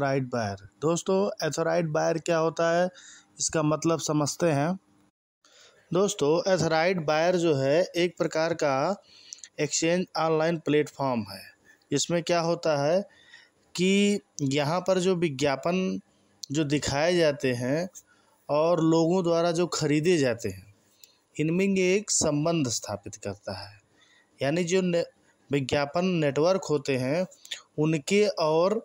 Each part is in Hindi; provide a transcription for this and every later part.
एथोराइड बायर दोस्तों एथोराइड बायर क्या होता है इसका मतलब समझते हैं दोस्तों एथोराइड बायर जो है एक प्रकार का एक्सचेंज ऑनलाइन प्लेटफॉर्म है इसमें क्या होता है कि यहाँ पर जो विज्ञापन जो दिखाए जाते हैं और लोगों द्वारा जो खरीदे जाते हैं इनमें एक संबंध स्थापित करता है यानी जो ने, विज्ञापन नेटवर्क होते हैं उनके और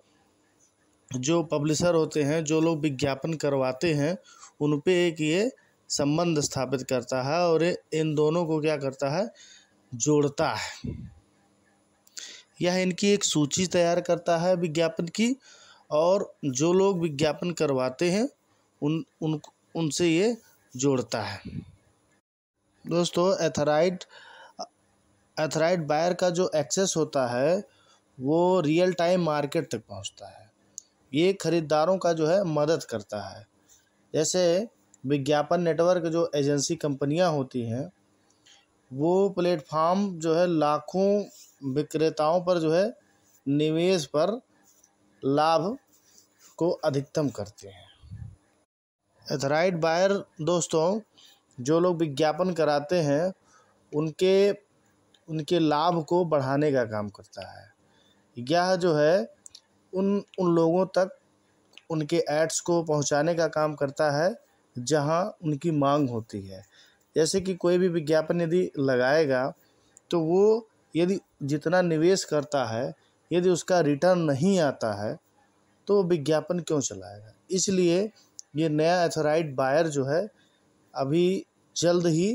जो पब्लिशर होते हैं जो लोग विज्ञापन करवाते हैं उन पे एक ये संबंध स्थापित करता है और ये इन दोनों को क्या करता है जोड़ता है यह इनकी एक सूची तैयार करता है विज्ञापन की और जो लोग विज्ञापन करवाते हैं उन उन उनसे ये जोड़ता है दोस्तों एथराइड एथराइड बायर का जो एक्सेस होता है वो रियल टाइम मार्केट तक पहुंचता है ये ख़रीदारों का जो है मदद करता है जैसे विज्ञापन नेटवर्क जो एजेंसी कंपनियां होती हैं वो प्लेटफार्म जो है लाखों विक्रेताओं पर जो है निवेश पर लाभ को अधिकतम करते हैं एथराइड बायर दोस्तों जो लोग विज्ञापन कराते हैं उनके उनके लाभ को बढ़ाने का काम करता है यह जो है उन उन लोगों तक उनके एड्स को पहुंचाने का काम करता है जहां उनकी मांग होती है जैसे कि कोई भी विज्ञापन यदि लगाएगा तो वो यदि जितना निवेश करता है यदि उसका रिटर्न नहीं आता है तो विज्ञापन क्यों चलाएगा इसलिए ये नया एथोराइड बायर जो है अभी जल्द ही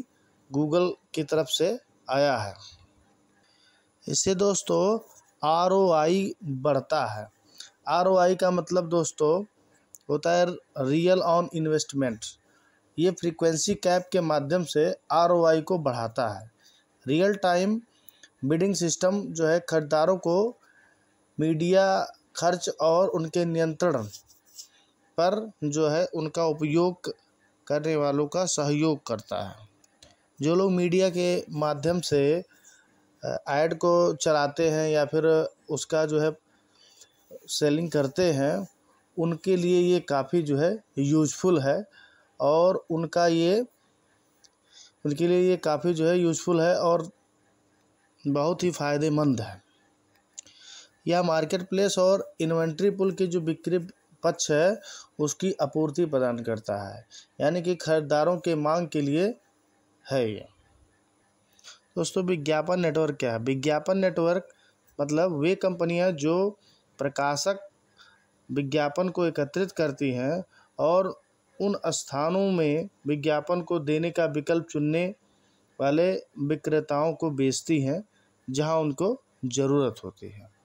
गूगल की तरफ से आया है इससे दोस्तों आर बढ़ता है आर का मतलब दोस्तों होता है रियल ऑन इन्वेस्टमेंट ये फ्रीक्वेंसी कैप के माध्यम से आर को बढ़ाता है रियल टाइम बिडिंग सिस्टम जो है खरीदारों को मीडिया खर्च और उनके नियंत्रण पर जो है उनका उपयोग करने वालों का सहयोग करता है जो लोग मीडिया के माध्यम से ऐड को चलाते हैं या फिर उसका जो है सेलिंग करते हैं उनके लिए ये काफ़ी जो है यूजफुल है और उनका ये उनके लिए ये काफ़ी जो है यूजफुल है और बहुत ही फ़ायदेमंद है यह मार्केट प्लेस और इन्वेंट्री पुल की जो बिक्री पक्ष है उसकी आपूर्ति प्रदान करता है यानी कि खरीदारों के मांग के लिए है ये दोस्तों विज्ञापन नेटवर्क क्या है विज्ञापन नेटवर्क मतलब वे कंपनियां जो प्रकाशक विज्ञापन को एकत्रित करती हैं और उन स्थानों में विज्ञापन को देने का विकल्प चुनने वाले विक्रेताओं को बेचती हैं जहां उनको ज़रूरत होती है